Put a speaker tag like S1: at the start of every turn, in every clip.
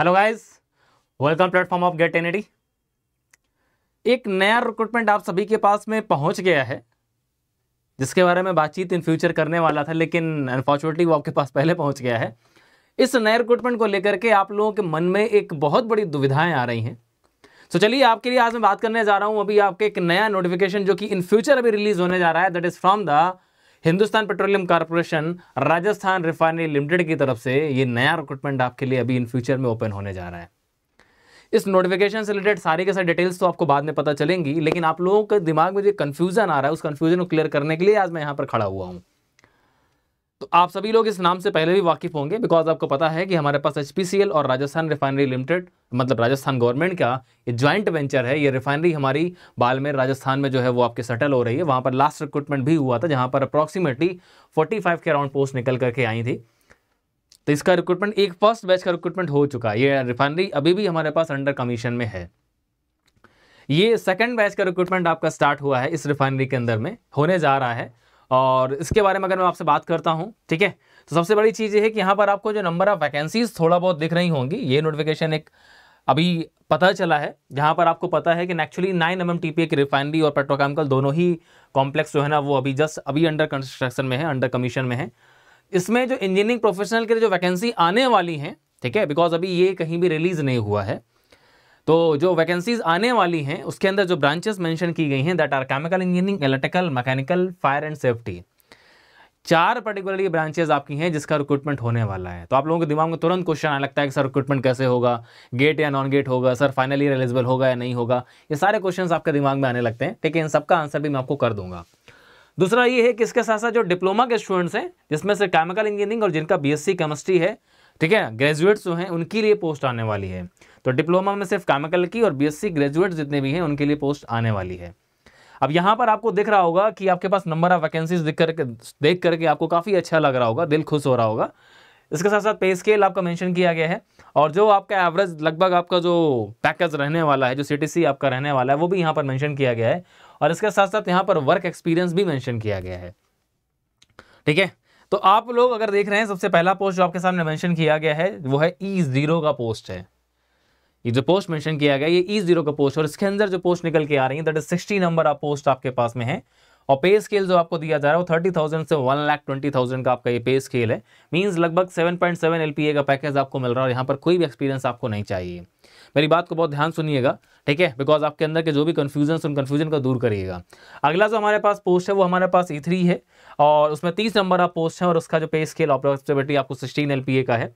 S1: hello guys welcome platform of GATE an एक नया recruitment आप सभी के पास में पहुंच गया है जिसके बारे में बातचीत इन फ्यूचर करने वाला था लेकिन अनफॉर्चुनेटली वो आपके पास पहले पहुंच गया है इस नए रिक्रूटमेंट को लेकर के आप लोगों के मन में एक बहुत बड़ी दुविधाएं आ रही हैं तो so, चलिए आपके लिए आज मैं बात करने जा रहा हूँ अभी आपके एक नया नोटिफिकेशन जो कि इन फ्यूचर अभी रिलीज होने जा रहा है that is from the Hindustan petroleum corporation Rajasthan refinery limited की तरफ से ये नया रिक्रूटमेंट आपके लिए अभी इन फ्यूचर में ओपन होने जा रहा है इस नोटिफिकेशन से रिलेटेड सारी के सारी डिटेल्स तो आपको बाद में पता चलेंगी लेकिन आप लोगों के दिमाग में जो कन्फ्यूजन आ रहा है उस कन्फ्यूजन को क्लियर करने के लिए आज मैं यहाँ पर खड़ा हुआ हूँ तो आप सभी लोग इस नाम से पहले भी वाकिफ होंगे बिकॉज आपको पता है कि हमारे पास एच और राजस्थान रिफाइनरी लिमिटेड मतलब राजस्थान गवर्नमेंट का ये ज्वाइंट वेंचर है ये रिफाइनरी हमारी बालमेर राजस्थान में जो है वो आपके सेटल हो रही है वहाँ पर लास्ट रिक्रूटमेंट भी हुआ था जहाँ पर अप्रॉक्सीमेटली फोर्टी फाइव के अराउंड पोस्ट निकल करके आई थी तो इसका रिक्रूटमेंट एक फर्स्ट बैच का रिक्रूटमेंट हो चुका है ये रिफाइनरी अभी भी हमारे पास अंडर कमीशन में है ये सेकेंड बैच का रिक्रूटमेंट आपका स्टार्ट हुआ है इस रिफाइनरी के अंदर में होने जा रहा है और इसके बारे में अगर मैं आपसे बात करता हूँ ठीक है तो सबसे बड़ी चीज़ ये है कि यहाँ पर आपको जो नंबर ऑफ़ वैकेंसीज थोड़ा बहुत दिख रही होंगी ये नोटिफिकेशन एक अभी पता चला है जहाँ पर आपको पता है कि actually nine M M T P की रिफाइनरी और पेट्रोकेमिकल दोनों ही कॉम्प्लेक्स जो है ना वो अभी जस्ट अभी अंडर कंस्ट्रक्शन में है अंडर कमीशन में है इसमें जो इंजीनियरिंग प्रोफेशनल के लिए जो वैकेंसी आने वाली हैं ठीक है बिकॉज अभी ये कहीं भी रिलीज़ नहीं हुआ है तो जो वैकेंसीज आने वाली हैं उसके अंदर जो ब्रांचेस मेंशन की गई हैं that are chemical engineering electrical mechanical fire and safety चार पर्टिकुलरली ब्रांचेज आपकी हैं जिसका रिक्रूटमेंट होने वाला है तो आप लोगों के दिमाग में तुरंत क्वेश्चन आने लगता है कि सर रिक्रूटमेंट कैसे होगा गेट या नॉन गेट होगा सर फाइनली एलिजिबल होगा या नहीं होगा ये सारे क्वेश्चन आपके दिमाग में आने लगते हैं ठीक है इन सबका आंसर भी मैं आपको कर दूंगा दूसरा ये है कि इसके साथ साथ जो डिप्लोमा के स्टूडेंट्स हैं जिसमें से केमिकल इंजीनियरिंग और जिनका बीएससी केमिस्ट्री है ठीक है ग्रेजुएट्स जो हैं उनके लिए पोस्ट आने वाली है तो डिप्लोमा में सिर्फ केमिकल की और बीएससी ग्रेजुएट जितने भी हैं उनके लिए पोस्ट आने वाली है अब यहाँ पर आपको दिख रहा होगा कि आपके पास नंबर ऑफ वैकेंसीज दिख करके देख करके आपको काफ़ी अच्छा लग रहा होगा दिल खुश हो रहा होगा इसके साथ साथ पे स्केल आपका मेंशन किया गया है और जो आपका एवरेज लगभग आपका जो पैकेज रहने वाला है जो सी आपका रहने वाला है वो भी यहाँ पर मेंशन किया गया है और इसके साथ साथ यहाँ पर वर्क एक्सपीरियंस भी मैंशन किया गया है ठीक है तो आप लोग अगर देख रहे हैं सबसे पहला पोस्ट जो आपके सामने मेंशन किया गया है वो है ई e जीरो का पोस्ट है ये जो पोस्ट मेंशन किया गया ये ई e जीरो का पोस्ट और इसके अंदर जो पोस्ट निकल के आ रही है दैट इज सिक्सटी नंबर आप पोस्ट आपके पास में है और पे स्केल जो आपको दिया जा रहा है वो थर्टी थाउजेंड से वन लाख ट्वेंटी थाउजेंड का आपका ये पे स्केल है मींस लगभग सेवन पॉइंट सेवन एल का पैकेज आपको मिल रहा है और यहाँ पर कोई भी एक्सपीरियंस आपको नहीं चाहिए मेरी बात को बहुत ध्यान सुनिएगा ठीक है बिकॉज आपके अंदर के जो भी कन्फ्यूजन उन कन्फ्यूजन को दूर करिएगा अगला जो हमारे पास पोस्ट है वो हमारे पास ई e है और उसमें तीस नंबर आप पोस्ट है और उसका जो पे स्केल अप्रॉक्सीमेटली आपको सिक्सटीन एल का है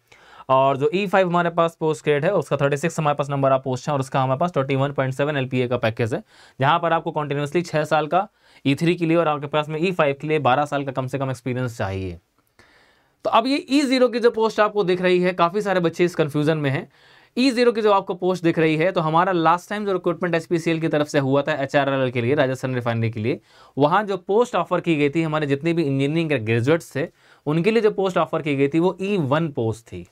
S1: और जो ई e फाइव हमारे पास पोस्ट ग्रेड है उसका थर्टी सिक्स हमारे पास नंबर आप पोस्ट है और उसका हमारे पास twenty one point seven L P A का पैकेज है जहाँ पर आपको कंटिन्यूसली छः साल का ई e थ्री के लिए और आपके पास में ई e फाइव के लिए बारह साल का कम से कम एक्सपीरियंस चाहिए तो अब ये ई जीरो की जो पोस्ट आपको दिख रही है काफ़ी सारे बच्चे इस कन्फ्यूजन में हैं ई जीरो की जो आपको पोस्ट दिख रही है तो हमारा लास्ट टाइम जो रिक्रूटमेंट एच की तरफ से हुआ था एच के लिए राजस्थान रिफाइनरी के लिए वहाँ जो पोस्ट ऑफर की गई थी हमारे जितने भी इंजीनियरिंग के ग्रेजुएट्स थे उनके लिए जो पोस्ट ऑफर की गई थी वो ई वन पोस्ट थी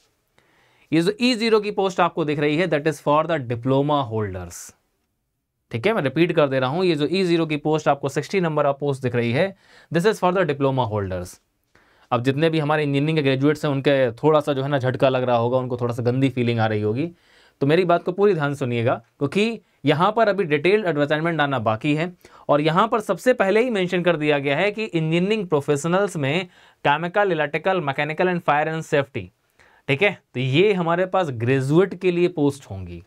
S1: ये जो ई e जीरो की पोस्ट आपको दिख रही है that is for the diploma holders ठीक है मैं रिपीट कर दे रहा हूं ये जो ई e जीरो की पोस्ट आपको सिक्सटी नंबर ऑफ पोस्ट दिख रही है this is for the diploma holders अब जितने भी हमारे इंजीनियरिंग के ग्रेजुएट्स हैं उनके थोड़ा सा जो है ना झटका लग रहा होगा उनको थोड़ा सा गंदी फीलिंग आ रही होगी तो मेरी बात को पूरी ध्यान सुनिएगा क्योंकि यहां पर अभी डिटेल्ड एडवर्टाइजमेंट आना बाकी है और यहां पर सबसे पहले ही मेंशन कर दिया गया है कि इंजीनियरिंग प्रोफेशनल्स में chemical electrical mechanical and fire and safety ठीक है तो ये हमारे पास ग्रेजुएट के लिए पोस्ट होंगी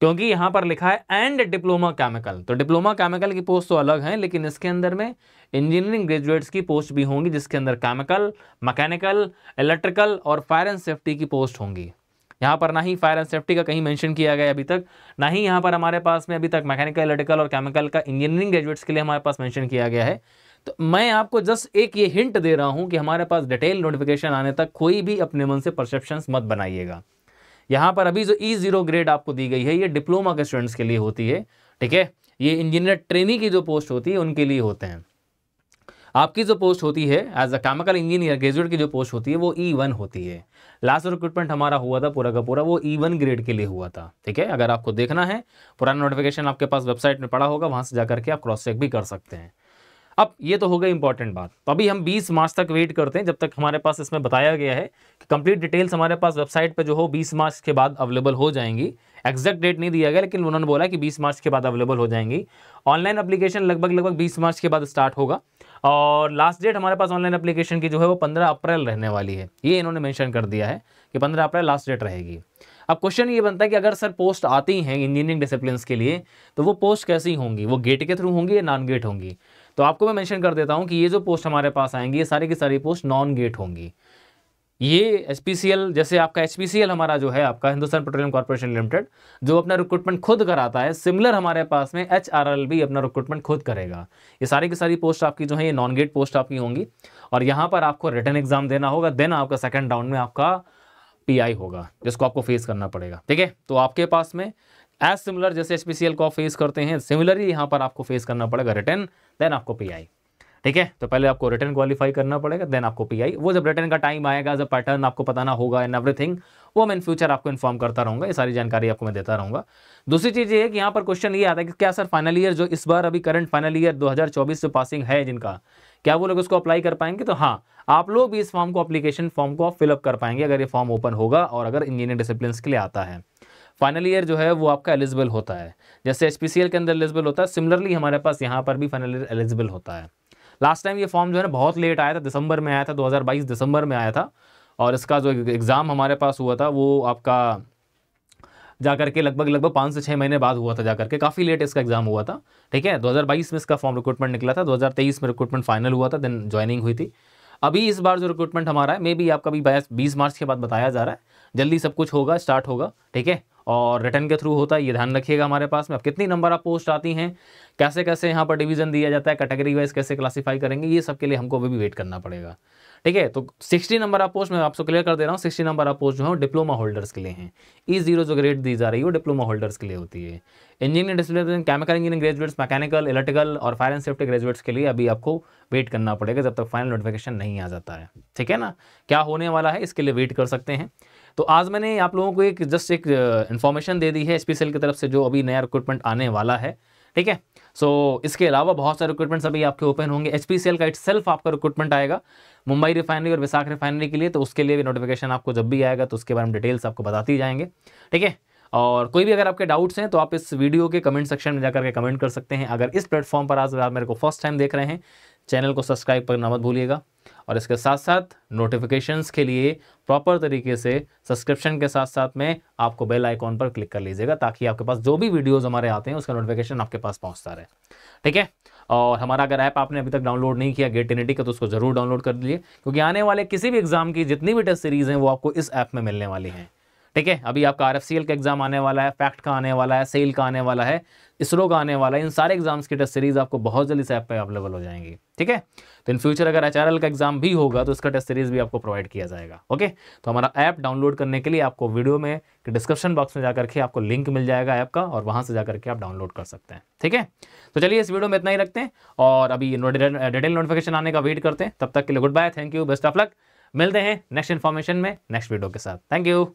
S1: क्योंकि यहां पर लिखा है एंड डिप्लोमा केमिकल तो डिप्लोमा केमिकल की पोस्ट तो अलग है लेकिन इसके अंदर में इंजीनियरिंग ग्रेजुएट्स की पोस्ट भी होंगी जिसके अंदर केमिकल मैकेनिकल इलेक्ट्रिकल और फायर एंड सेफ्टी की पोस्ट होंगी यहां पर ना ही फायर एंड सेफ्टी का कहीं मेंशन किया गया अभी तक ना ही यहां पर हमारे पास में अभी तक मैकेनिकल इलेक्ट्रिकल और केमिकल का इंजीनियरिंग ग्रेजुएट्स के लिए हमारे पास मैंशन किया गया है तो मैं आपको जस्ट एक ये हिंट दे रहा हूं कि हमारे पास डिटेल नोटिफिकेशन आने तक कोई भी अपने मन से परसेप्शन मत बनाइएगा यहां पर अभी जो ई ज़ीरो ग्रेड आपको दी गई है ये डिप्लोमा के स्टूडेंट्स के लिए होती है ठीक है ये इंजीनियर ट्रेनी की जो पोस्ट होती है उनके लिए होते हैं आपकी जो पोस्ट होती है as a chemical engineer graduate की जो पोस्ट होती है वो ई e वन होती है लास्ट रिक्रूटमेंट हमारा हुआ था पूरा का पूरा वो ई वन ग्रेड के लिए हुआ था ठीक है अगर आपको देखना है पुराना नोटिफिकेशन आपके पास वेबसाइट में पड़ा होगा वहां से जाकर के आप क्रॉस चेक भी कर सकते हैं अब ये तो हो गई इंपॉर्टेंट बात तो अभी हम 20 मार्च तक वेट करते हैं जब तक हमारे पास इसमें बताया गया है कि कंप्लीट डिटेल्स हमारे पास वेबसाइट पर जो हो 20 मार्च के बाद अवेलेबल हो जाएंगी एग्जैक्ट डेट नहीं दिया गया लेकिन उन्होंने बोला कि 20 मार्च के बाद अवेलेबल हो जाएंगी ऑनलाइन अप्लीकेशन लगभग लगभग बीस मार्च के बाद स्टार्ट होगा और लास्ट डेट हमारे पास ऑनलाइन अप्लीकेशन की जो है वो पंद्रह अप्रैल रहने वाली है ये इन्होंने मैंशन कर दिया है कि पंद्रह अप्रैल लास्ट डेट रहेगी अब क्वेश्चन ये बनता है कि अगर सर पोस्ट आती हैं इंजीनियरिंग डिसिप्लिन के लिए तो वो पोस्ट कैसी होंगी वो गेट के थ्रू होंगी या नॉन गेट होंगी तो आपको मैं मैंशन कर देता हूँ कि ये जो पोस्ट हमारे पास आएंगी ये सारी की सारी पोस्ट नॉन गेट होंगी ये एच जैसे आपका एच हमारा जो है आपका हिंदुस्तान पेट्रोलियम कॉरपोरेशन लिमिटेड जो अपना रिक्रूटमेंट खुद कराता है सिमिलर हमारे पास में एच भी अपना रिक्रूटमेंट खुद करेगा ये सारी की सारी पोस्ट आपकी जो है ये नॉन गेट पोस्ट आपकी होंगी और यहाँ पर आपको रिटर्न एग्जाम देना होगा देन आपका सेकेंड राउंड में आपका पीआई होगा जिसको आपको फेस करना पड़ेगा ठीक है तो आपके पास में एज सिमिलर जैसे एच को आप फेस करते हैं सिमिलरली यहाँ पर आपको फेस करना पड़ेगा रिटर्न देन आपको पी ठीक है तो पहले आपको रिटर्न क्वालिफाई करना पड़ेगा देन आपको पीआई वो जब रिटर्न का टाइम आएगा जब पैटर्न आपको बताना होगा एंड एवरीथिंग वो मैं इन फ्यूचर आपको इन्फॉर्म करता रहूंगा ये सारी जानकारी आपको मैं देता रहूंगा दूसरी चीज़ ये है कि यहाँ पर क्वेश्चन ये आता है कि क्या सर फाइनल ईयर जो इस बार अभी करंट फाइनल ईयर दो से पासिंग है जिनका क्या वो लोग इसको अप्लाई कर पाएंगे तो हाँ आप लोग भी इस फॉर्म को अप्लीकेशन फॉर्म को आप फिलअप कर पाएंगे अगर ये फॉर्म ओपन होगा और अगर इंजीनियरिंग डिसिप्लिन के लिए आता है फाइनल ईयर जो है वो आपका एलिजिबल होता है जैसे एच के अंदर एलिजिबल होता है सिमिलरली हमारे पास यहाँ पर भी फाइनल ईयर एलिजिबल होता है लास्ट टाइम ये फॉर्म जो है ना बहुत लेट आया था दिसंबर में आया था 2022 दिसंबर में आया था और इसका जो एग्ज़ाम हमारे पास हुआ था वो आपका जा करके लगभग लगभग पाँच से छः महीने बाद हुआ था जा करके काफ़ी लेट इसका एग्जाम हुआ था ठीक है 2022 में इसका फॉर्म रिक्रूटमेंट निकला था 2023 में रिक्रूटमेंट फाइनल हुआ था देन ज्वाइनिंग हुई थी अभी इस बार जो रिक्रूटमेंट हमारा है मे बी आपका भी बीस मार्च के बाद बताया जा रहा है जल्दी सब कुछ होगा स्टार्ट होगा ठीक है और रिटर्न के थ्रू होता है ये ध्यान रखिएगा हमारे पास में अब कितनी नंबर आप पोस्ट आती हैं कैसे कैसे यहाँ पर डिवीजन दिया जाता है कैटेगरी वाइज कैसे क्लासीफाई करेंगे ये सब के लिए हमको अभी भी वेट करना पड़ेगा ठीक है तो सिक्सटी नंबर आप पोस्ट मैं आपको क्लियर कर दे रहा हूँ सिक्सटी नंबर आप पोस्ट जो है डिप्लोमा होल्डर्स के लिए हैं ई e जीरो जो ग्रेड दी जा रही है वो डिप्लोमा होल्डर्स के लिए होती है engineer discipline chemical engineering graduates mechanical electrical और फायर एंड सेफ्टी ग्रेजुएट्स के लिए अभी आपको वेट करना पड़ेगा जब तक फाइनल नोटिफिकेशन नहीं आ जाता है ठीक है ना क्या होने वाला है इसके लिए वेट कर सकते हैं तो आज मैंने आप लोगों को एक जस्ट एक इन्फॉर्मेशन uh, दे दी है स्पेशल की तरफ से जो अभी नया रिक्रूटमेंट आने वाला है ठीक है सो so, इसके अलावा बहुत सारे रिक्रूटमेंट्स अभी आपके ओपन होंगे एच का इट सेल्फ आपका रिक्रूटमेंट आएगा मुंबई रिफाइनरी और विशाख रिफाइनरी के लिए तो उसके लिए भी नोटिफिकेशन आपको जब भी आएगा तो उसके बारे में डिटेल्स आपको बताती जाएंगे ठीक है और कोई भी अगर आपके डाउट्स हैं तो आप इस वीडियो के कमेंट सेक्शन में जाकर के कमेंट कर सकते हैं अगर इस प्लेटफॉर्म पर आज आप मेरे को फर्स्ट टाइम देख रहे हैं चैनल को सब्सक्राइब करना मत भूलिएगा और इसके साथ साथ नोटिफिकेशंस के लिए प्रॉपर तरीके से सब्सक्रिप्शन के साथ साथ में आपको बेल आइकॉन पर क्लिक कर लीजिएगा ताकि आपके पास जो भी वीडियोस हमारे आते हैं उसका नोटिफिकेशन आपके पास पहुंचता रहे ठीक है और हमारा अगर ऐप आपने अभी तक डाउनलोड नहीं किया गेट इनिटी का तो उसको ज़रूर डाउनलोड कर लीजिए क्योंकि आने वाले किसी भी एग्ज़ाम की जितनी भी टेस्ट सीरीज़ हैं वो आपको इस ऐप में मिलने वाली हैं ठीक है अभी आपका आर का एग्ज़ाम आने वाला है फैक्ट का आने वाला है सेल का आने वाला है इसरो का आने वाला है इन सारे एग्जाम्स की टेस्ट सीरीज़ आपको बहुत जल्दी इस ऐप पर अवेलेबल हो जाएंगी ठीक है तो इन फ्यूचर अगर एच का एग्जाम भी होगा तो इसका टेस्ट सीरीज़ भी आपको प्रोवाइड किया जाएगा ओके तो हमारा ऐप डाउनलोड करने के लिए आपको वीडियो में डिस्क्रिप्शन बॉक्स में जाकर के आपको लिंक मिल जाएगा ऐप का और वहाँ से जाकर के आप डाउनलोड कर सकते हैं ठीक है तो चलिए इस वीडियो में इतना ही रखते हैं और अभी डिटेल नोटिफिकेशन आने का वेट करते हैं तब तक के लिए good bye thank you best of luck मिलते हैं नेक्स्ट इन्फॉर्मेशन में नेक्स्ट वीडियो के साथ थैंक यू